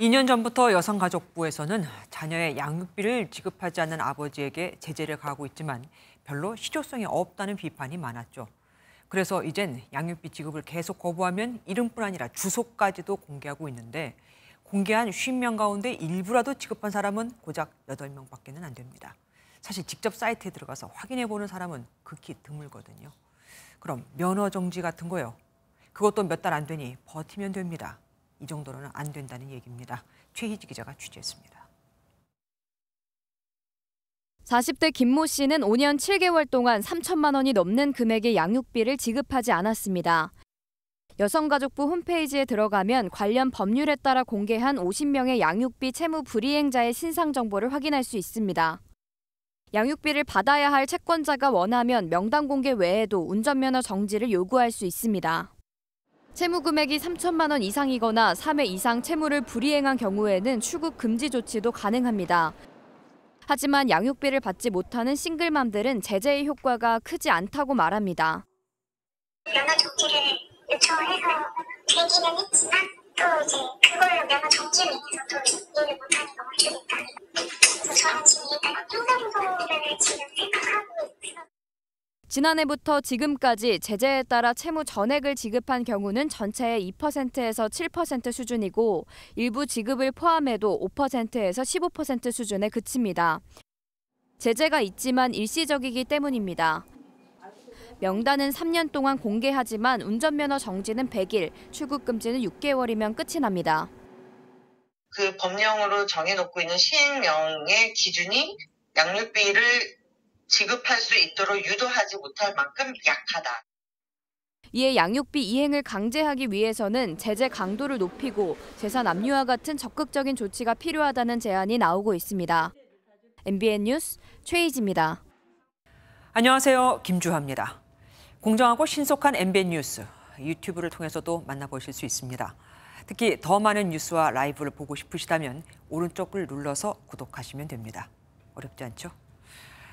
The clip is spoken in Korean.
2년 전부터 여성가족부에서는 자녀의 양육비를 지급하지 않는 아버지에게 제재를 가하고 있지만 별로 실효성이 없다는 비판이 많았죠. 그래서 이젠 양육비 지급을 계속 거부하면 이름뿐 아니라 주소까지도 공개하고 있는데 공개한 50명 가운데 일부라도 지급한 사람은 고작 8명밖에는 안 됩니다. 사실 직접 사이트에 들어가서 확인해 보는 사람은 극히 드물거든요. 그럼 면허 정지 같은 거요. 그것도 몇 달 안 되니 버티면 됩니다. 이 정도로는 안 된다는 얘기입니다. 최희지 기자가 취재했습니다. 40대 김 모 씨는 5년 7개월 동안 3천만 원이 넘는 금액의 양육비를 지급하지 않았습니다. 여성가족부 홈페이지에 들어가면 관련 법률에 따라 공개한 50명의 양육비 채무 불이행자의 신상 정보를 확인할 수 있습니다. 양육비를 받아야 할 채권자가 원하면 명단 공개 외에도 운전면허 정지를 요구할 수 있습니다. 채무 금액이 3천만 원 이상이거나 3회 이상 채무를 불이행한 경우에는 출국 금지 조치도 가능합니다. 하지만 양육비를 받지 못하는 싱글맘들은 제재의 효과가 크지 않다고 말합니다. 면허 정지를 요청해서 되기는 했지만 또 이제 그걸로 면허 정지를 지난해부터 지금까지 제재에 따라 채무 전액을 지급한 경우는 전체의 2%에서 7% 수준이고 일부 지급을 포함해도 5%에서 15% 수준에 그칩니다. 제재가 있지만 일시적이기 때문입니다. 명단은 3년 동안 공개하지만 운전면허 정지는 100일, 출국 금지는 6개월이면 끝이 납니다. 그 법령으로 정해놓고 있는 시행령의 기준이 양육비를 지급할 수 있도록 유도하지 못할 만큼 약하다. 이에 양육비 이행을 강제하기 위해서는 제재 강도를 높이고 재산 압류와 같은 적극적인 조치가 필요하다는 제안이 나오고 있습니다. MBN 뉴스 최희지입니다. 안녕하세요. 김주하입니다. 공정하고 신속한 MBN 뉴스 유튜브를 통해서도 만나보실 수 있습니다. 특히 더 많은 뉴스와 라이브를 보고 싶으시다면 오른쪽을 눌러서 구독하시면 됩니다. 어렵지 않죠?